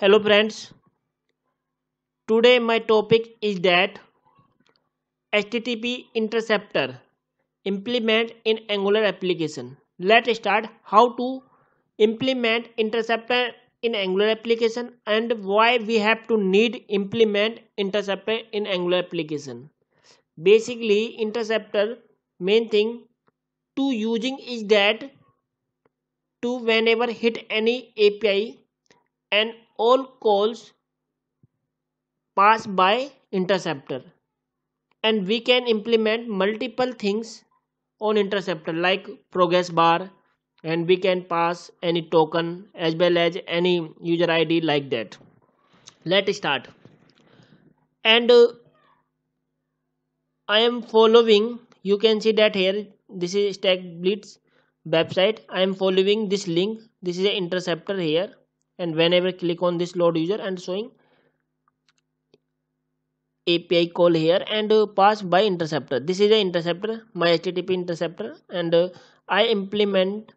hello friends today my topic is that http interceptor implement in angular application let's start how to implement interceptor in angular application and why we have to need implement interceptor in angular application basically interceptor main thing to using is that to whenever hit any api and all calls pass by interceptor and we can implement multiple things on interceptor like progress bar and we can pass any token as well as any user id like that let's start and uh, i am following you can see that here this is stack blitz website i am following this link this is a interceptor here and whenever click on this load user and showing API call here and uh, pass by interceptor. This is the interceptor, my HTTP interceptor, and uh, I implement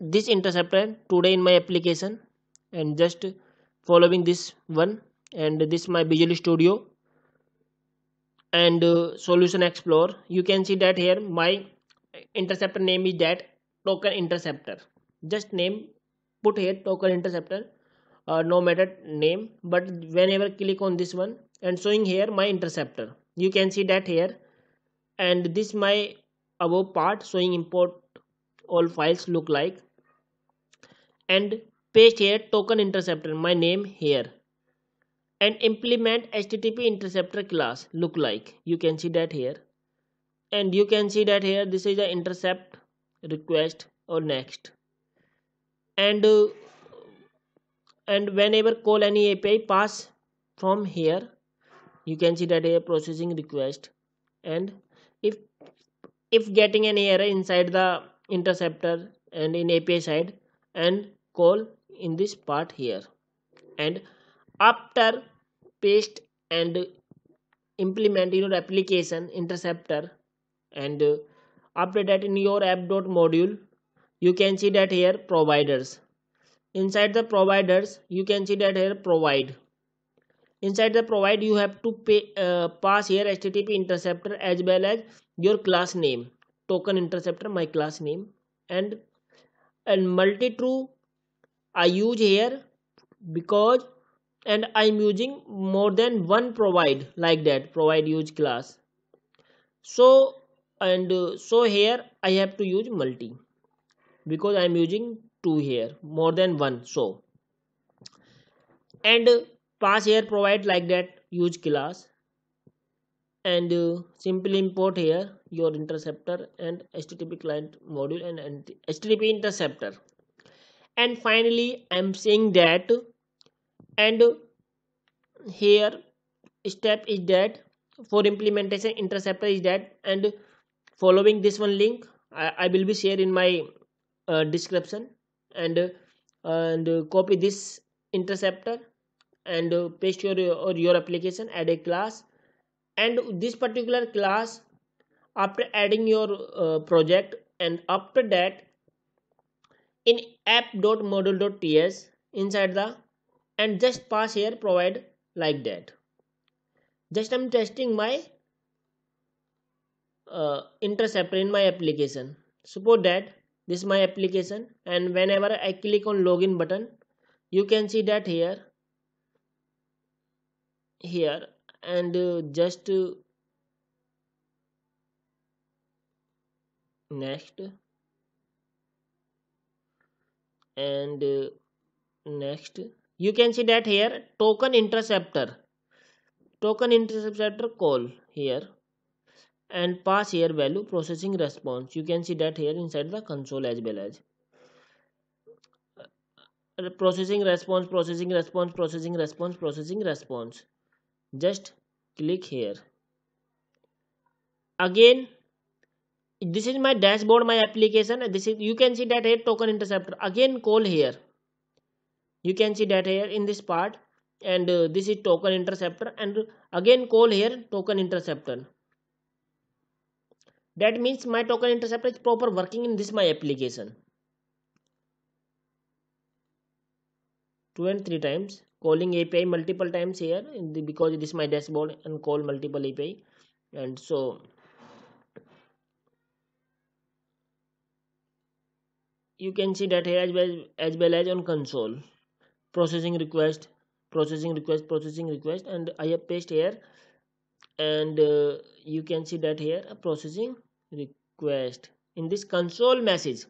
this interceptor today in my application and just following this one and this my Visual Studio and uh, Solution Explorer. You can see that here my interceptor name is that token interceptor. Just name put here toggle interceptor uh, no matter name but whenever click on this one and showing here my interceptor you can see that here and this my above part showing import all files look like and paste here token interceptor my name here and implement http interceptor class look like you can see that here and you can see that here this is the intercept request or next and uh, and whenever call any api pass from here you can see that a processing request and if if getting an error inside the interceptor and in api side and call in this part here and after paste and implement your application interceptor and uh, after that in your app dot module you can see that here providers inside the providers you can see that here provide inside the provide you have to pay, uh, pass here http interceptor as well as your class name token interceptor my class name and and multi true i use here because and i'm using more than one provide like that provide use class so and uh, so here i have to use multi because i am using 2 here more than 1 so and pass here provide like that use class and uh, simply import here your interceptor and http client module and, and http interceptor and finally i'm saying that and here step is that for implementation interceptor is that and following this one link I, I will be share in my uh, description and uh, and copy this interceptor and uh, paste your or your application add a class and this particular class after adding your uh, project and after that in app.module.ts inside the and just pass here provide like that just i'm testing my uh, interceptor in my application suppose that this is my application and whenever I click on login button you can see that here here and uh, just uh, next and uh, next you can see that here token interceptor token interceptor call here and pass here value processing response you can see that here inside the console as well as uh, processing response processing response processing response processing response just click here again this is my dashboard my application this is you can see that here token interceptor again call here you can see that here in this part and uh, this is token interceptor and again call here token interceptor that means my token interceptor is proper working in this my application two and three times calling api multiple times here the, because it is my dashboard and call multiple api and so you can see that here as well as, well as on console processing request processing request processing request and i have paste here and uh, you can see that here a processing request in this console message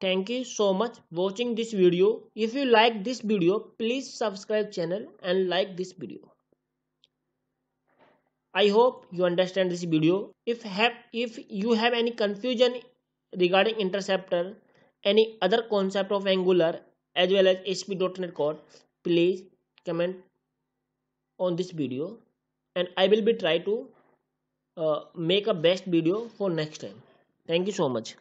thank you so much watching this video if you like this video please subscribe channel and like this video i hope you understand this video if have if you have any confusion regarding interceptor any other concept of angular as well as hp.net code please comment on this video and I will be try to uh, make a best video for next time. Thank you so much.